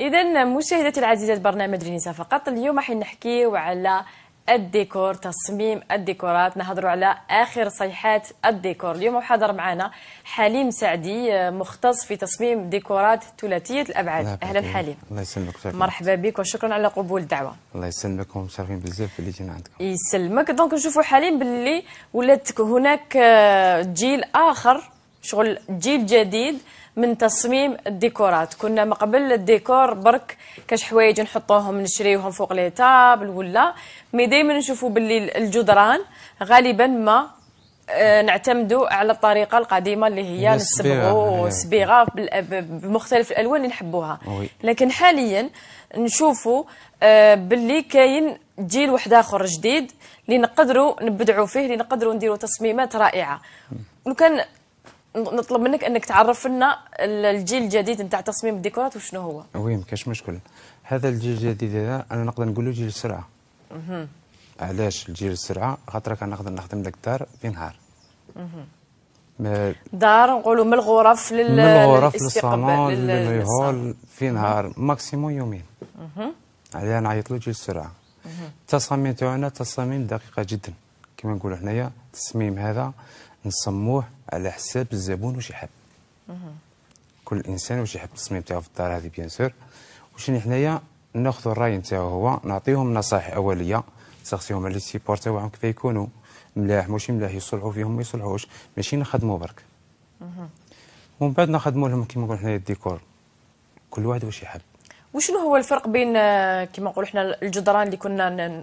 اذا مشاهدتي العزيزات برنامج فينيسا فقط اليوم راح نحكيو على الديكور تصميم الديكورات نهضروا على اخر صيحات الديكور اليوم حاضر معنا حليم سعدي مختص في تصميم ديكورات ثلاثيه الابعاد اهلا حليم الله يسلمك شكرا مرحبا بك وشكرا على قبول الدعوه الله يسلمك ومشرفين بزاف اللي جينا عندكم يسلمك دونك نشوفوا حليم باللي ولات هناك جيل اخر شغل جيل جديد من تصميم الديكورات كنا ما قبل الديكور برك كاش حوايج نحطوهم نشريوهم فوق لي طابل ولا مي دائما نشوفوا باللي الجدران غالبا ما آه، نعتمدوا على الطريقه القديمه اللي هي نصبغوا صبيغه بمختلف الالوان اللي نحبوها لكن حاليا نشوفوا آه، باللي كاين جيل واحد اخر جديد اللي نقدروا نبدعوا فيه اللي نقدروا نديروا تصميمات رائعه لو كان نطلب منك انك تعرف لنا الجيل الجديد نتاع تصميم الديكورات وشنو هو وي ما كاش مشكل هذا الجيل الجديد هذا انا نقدر نقول له جيل السرعه اها علاش الجيل السرعه خاطر كان نقدر نخدم لك دار في نهار دار نقولوا من الغرف لل من الغرف للصالون للهول في نهار ماكسيموم يومين اها علاه نعيط له جيل السرعه التصاميم تاعنا تصاميم دقيقه جدا كما نقولوا حنايا التصميم هذا نصموه على حساب الزبون واش يحب كل انسان واش يحب التصميم تاعو في الدار هذه بيان سور وشني حنايا ناخذ الراي نتاعو هو نعطيهم نصائح اوليه نسقسيهم على السيبور تاعهم كيف يكونوا ملاح مش ملاح يصلحوا فيهم ما يصلحوش ماشي نخدموا برك ومن بعد نخدموا لهم كيما نقولوا حنايا الديكور كل واحد واش يحب وشنو هو الفرق بين آه، كما نقولوا حنا الجدران اللي كنا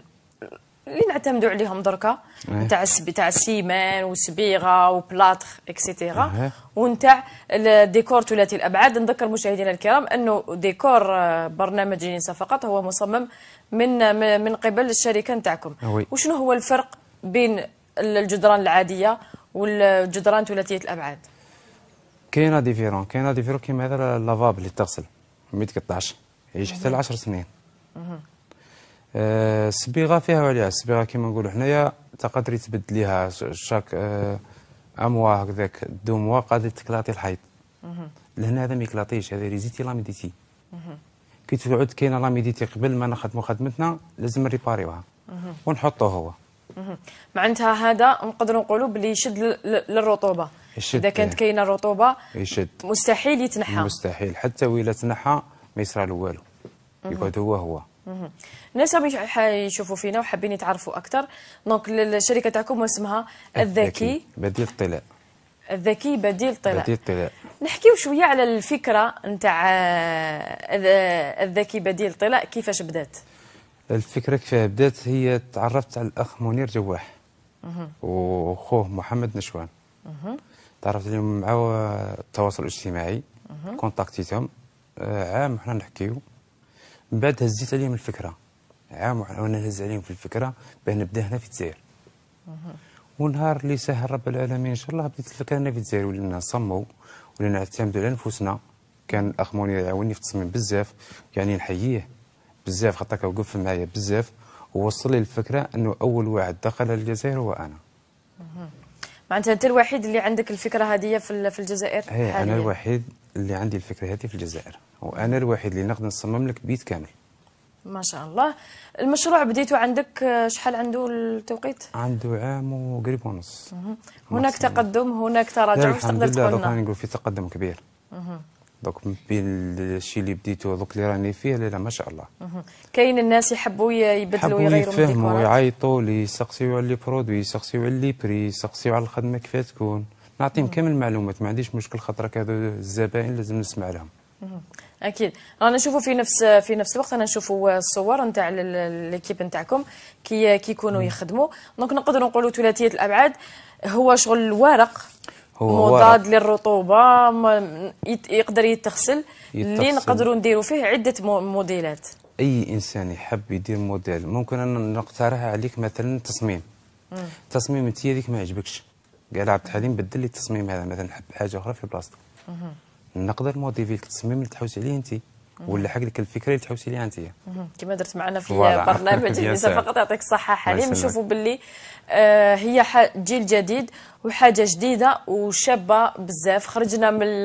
اللي نعتمدوا عليهم دركا إيه. نتاع تاع السيمان وسبيغه وبلاطخ اكسيتيرا ونتاع الديكور ثلاثي الابعاد نذكر مشاهدينا الكرام انه ديكور آه، برنامج جنسه فقط هو مصمم من من قبل الشركه نتاعكم آه، وشنو هو الفرق بين الجدران العاديه والجدران ثلاثيه الابعاد كاينه ديفيرون كاينه ديفيرون كيما هذا لافاب اللي تغسل ما يتقطعش يعيش حتى ل 10 سنين الصبيغه آه، فيها وعليها الصبيغه كما نقولوا حنايا تقدر يتبدل ليها شاك آه، اموا هكذاك الدوموا قادر تكلاطي الحيط لهنا هذا ما يكلاطيش هذا ريزيتي لاميديتي كي تعود كاينه لاميديتي قبل ما نخدموا خدمتنا لازم نريباريوها ونحطوه هو معناتها هذا نقدروا نقولوا باللي يشد للرطوبه يشد اذا كانت إيه. كاينه رطوبه يشد مستحيل يتنحى مستحيل حتى ويلا تنحى ما يصرى له والو يقعد هو هو الناس يشوفوا فينا وحابين يتعرفوا اكثر دونك الشركه تاعكم اسمها الذكي بديل الطلاء الذكي بديل طلاء بديل طلاء نحكيو شويه على الفكره نتاع آه، الذكي بديل طلاء كيفاش بدات الفكره كيف بدات هي تعرفت على الاخ منير جواح وخوه محمد نشوان تعرفت عليهم مع التواصل الاجتماعي كونتاكتيتهم آه، عام حنا نحكيو من بعد هزيت عليهم الفكره عام وانا نهز عليهم في الفكره باه نبدا هنا في تزاير ونهار اللي سهل رب العالمين ان شاء الله بديت الفكره هنا في تزاير ولينا نصمموا ولينا نعتمدوا على انفسنا كان الاخ موني يعاوني في التصميم بزاف يعني نحييه بزاف خاطر وقف معايا بزاف ووصل لي الفكره انه اول واحد دخل الجزائر هو انا معناتها انت الوحيد اللي عندك الفكره هذه في الجزائر ايه انا الوحيد اللي عندي الفكره هذه في الجزائر وانا الوحيد اللي نقدر نصمم لك بيت كامل ما شاء الله المشروع بديته عندك شحال عنده التوقيت عنده عام وقريب ونص هناك تقدم هناك تراجع واش تقدر تقول لنا نقول في تقدم كبير دوك بين الشيء اللي بديته دوك اللي راني فيه لا لا ما شاء الله كاين الناس يحبوا يبدلوا يغيروا يفهموا يعيطوا لي يسقسيوا على لي برودوي يسقسيوا على لي بري يسقسيوا على الخدمه كيفاش تكون نعطيهم كامل المعلومات ما عنديش مشكل خاطر هذو الزبائن لازم نسمع لهم اكيد رانا نشوفوا في نفس في نفس الوقت رانا نشوفوا الصور نتاع ليكيب نتاعكم كي كيكونوا يخدموا دونك نقدروا نقولوا ثلاثيه الابعاد هو شغل الورق هو مضاد للرطوبه يقدر يتغسل اللي نقدروا نديروا فيه عده موديلات اي انسان يحب يدير موديل ممكن انا نقترح عليك مثلا تصميم تصميم انت هذيك ما يعجبكش قال عبد الحليم بدل لي التصميم هذا مثلا نحب حاجه اخرى في بلاصتك نقدر الموديفي التصميم اللي تحوسي عليه انت ولا حق ديك الفكره اللي تحوسي عليها انت كما درت معنا في برنامج النساء فقط يعطيك الصحه حاليا نشوفوا باللي آه هي جيل جديد وحاجه جديده وشابه بزاف خرجنا من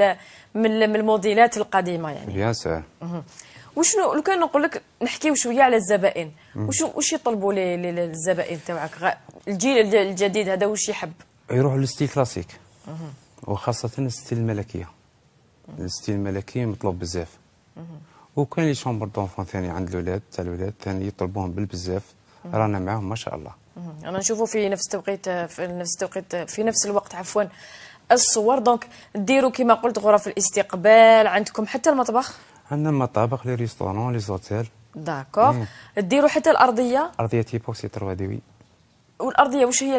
من الموديلات القديمه يعني يا سلام وشنو لو كان نقول لك نحكيو شويه على الزبائن وش وش يطلبوا للزبائن تاعك الجيل الجديد هذا وش يحب يروحوا للستيل كلاسيك وخاصه الستيل الملكيه ستيل ملكي مطلوب بزاف وكان لي شومبر دونفون ثاني عند الاولاد تاع الاولاد ثاني يطلبوهم بالبزاف رانا معاهم ما شاء الله انا نشوفوا في نفس التوقيت في نفس التوقيت في نفس الوقت عفوا الصور دونك ديروا كما قلت غرف الاستقبال عندكم حتى المطبخ عندنا المطابخ لي ريستورون لي زوتيل داكور ديروا حتى الارضيه ارضيه تيبوكسي 3 دي وي والارضيه وش هي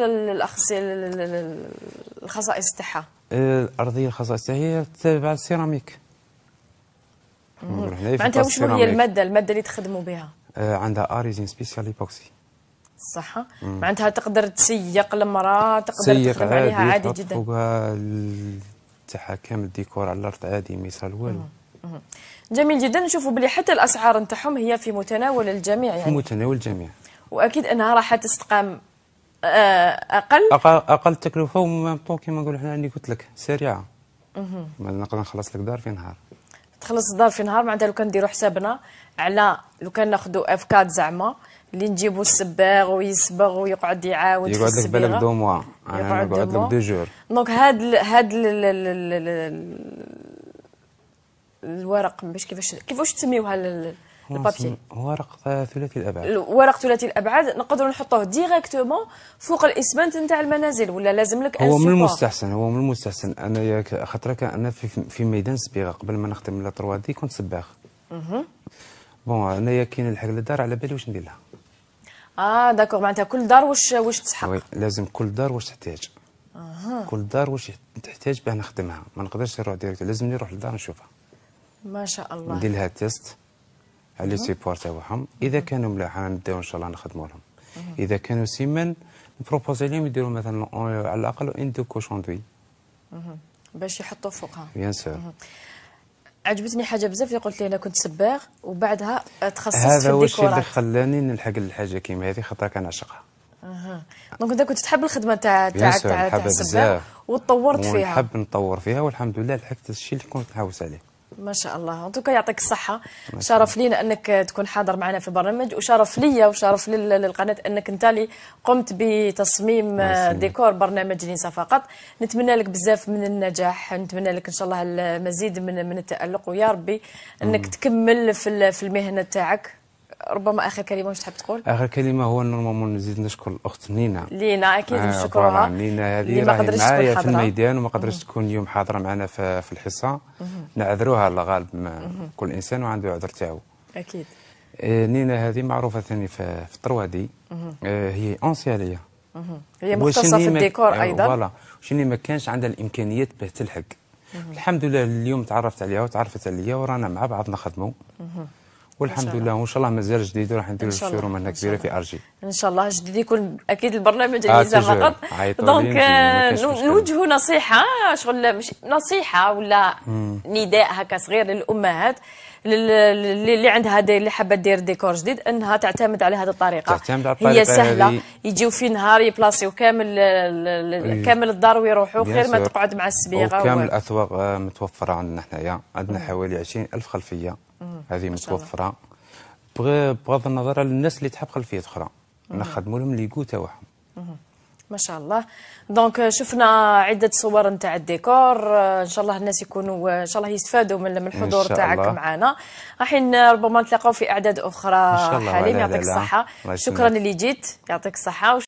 الخصائص تاعها؟ الارضيه الخصائص تاعها هي تابعه للسيراميك. معناتها وش هي الماده الماده اللي تخدموا بها؟ آه، عندها اريزين سبيسيال ايبوكسي صح معناتها تقدر تسيق المراه تقدر تسيق عليها عادي جدا فوقها تاعها كامل ديكور على الارض عادي ما يصير والو جميل جدا نشوفوا بلي حتى الاسعار نتاعهم هي في متناول الجميع يعني في متناول الجميع واكيد انها راح تستقام آه، اقل اقل تكلفه ومام طون كيما نقولوا حنا اللي قلت لك سريعه نقدر نخلص لك دار في نهار تخلص الدار في نهار معناتها لو كان نديروا حسابنا على لو كان ناخذوا اف 4 زعما اللي نجيبوا السباغ ويسبغ ويقعد يعاود يقعد لك بالك دو موا انا نقعد لك دو جور دونك هاد ال هاد ال ال ال ال الورق باش كيفاش كيفاش تسميوها البابي ورق ثلاثي الابعاد ورق ثلاثي الابعاد نقدروا نحطوه ديريكتومون فوق الاسمنت نتاع المنازل ولا لازم لك هو من المستحسن هو من المستحسن انا خاطرك انا في, في ميدان صبيغه قبل ما نخدم لا 3 دي كنت صباغ بون انايا كاين الحق للدار على بالي واش ندير لها اه داكور معناتها كل دار واش واش تسحق وي لازم كل دار واش تحتاج آه. كل دار واش تحتاج باه نخدمها ما نقدرش نروح ديريكت لازم نروح للدار نشوفها ما شاء الله ندير لها تيست على لي سيبوار تاعهم اذا كانوا ملاح نبداو ان شاء الله نخدموا لهم اذا كانوا سيمن نبروبوزي لهم يديروا مثلا على الاقل ان دو كوشوندوي دوي باش يحطوا فوقها بيان سور عجبتني حاجه بزاف اللي قلت لي انا كنت سباغ وبعدها تخصصت في الديكورات هذا هو الشيء اللي خلاني نلحق الحاجه كيما هذه خاطر كنعشقها اها دونك انت كنت تحب الخدمه تاع تاع تاع السباغ وتطورت فيها نحب نطور فيها والحمد لله لحقت الشيء اللي كنت نحوس عليه ما شاء الله انتوكا يعطيك الصحة شرف لينا أنك تكون حاضر معنا في برنامج وشرف ليا وشرف للقناة أنك أنت اللي قمت بتصميم ديكور برنامج نيسا فقط نتمنى لك بزاف من النجاح نتمنى لك إن شاء الله المزيد من من التألق ويا ربي أنك مم. تكمل في المهنة تاعك ربما اخر كلمه واش تحب تقول اخر كلمه هو نورمالمون نزيد نشكر الاخت نينا لينا اكيد آه نشكرها نينا هذه راهي معايا في الميدان وما قدرتش تكون اليوم حاضره معنا في, في الحصه نعذروها الله غالب كل انسان وعنده عذر تاعو اكيد آه نينا هذه معروفه ثاني في, في الطروادي آه هي اونسياليه هي مختصه في الديكور آه، ايضا فوالا شنو ما كانش عندها الامكانيات باه تلحق الحمد لله اليوم تعرفت عليها وتعرفت عليا ورانا مع بعضنا نخدموا والحمد لله وان شاء الله مازال جديد وراح نديروا شهور ومنها كبيره في ارجي ان شاء الله جديد يكون اكيد البرنامج انجليزي آه، فقط دونك نوجهوا نصيحه شغل مش نصيحه ولا نداء هكا صغير للامهات اللي عندها دي اللي حابه دير ديكور جديد انها تعتمد على هذه الطريقه تعتمد على الطريقه هي سهله يجيو في نهار يبلاسيو كامل أيوه. كامل الدار ويروحوا غير ما تقعد مع السبيغه وكامل الاثواق آه، متوفره عندنا حنايا عندنا حوالي 20000 خلفيه هذه متوفره بغض النظر على الناس اللي تحب خلفيات اخرى نخدموا لهم ليكو تاعهم ما شاء الله دونك شفنا عده صور نتاع الديكور ان شاء الله الناس يكونوا ان شاء الله يستفادوا من الحضور تاعك معنا راحين ربما نتلاقاو في اعداد اخرى حاليا يعطيك الصحه شكرا اللي جيت يعطيك الصحه